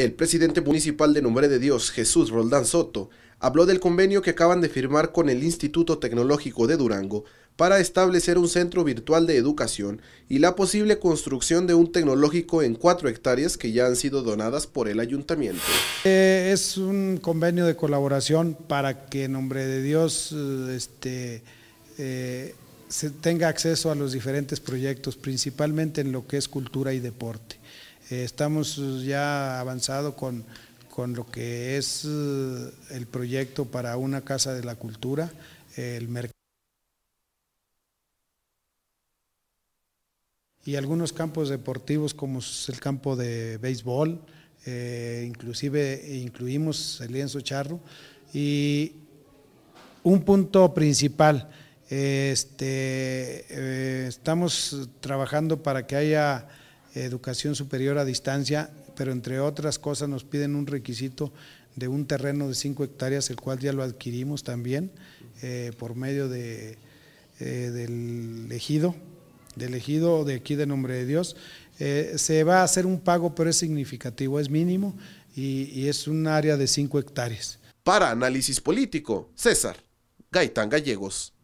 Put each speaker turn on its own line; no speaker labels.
El presidente municipal de Nombre de Dios, Jesús Roldán Soto, habló del convenio que acaban de firmar con el Instituto Tecnológico de Durango para establecer un centro virtual de educación y la posible construcción de un tecnológico en cuatro hectáreas que ya han sido donadas por el ayuntamiento.
Eh, es un convenio de colaboración para que Nombre de Dios eh, este, eh, se tenga acceso a los diferentes proyectos, principalmente en lo que es cultura y deporte. Eh, estamos eh, ya avanzado con, con lo que es eh, el proyecto para una casa de la cultura, el mercado y algunos campos deportivos como es el campo de béisbol, inclusive incluimos el lienzo charro y un punto principal, este, estamos trabajando para que haya educación superior a distancia, pero entre otras cosas nos piden un requisito de un terreno de 5 hectáreas, el cual ya lo adquirimos también eh, por medio eh, del ejido, del ejido de aquí de Nombre de Dios. Eh, se va a hacer un pago, pero es significativo, es mínimo y, y es un área de 5 hectáreas.
Para Análisis Político, César Gaitán Gallegos.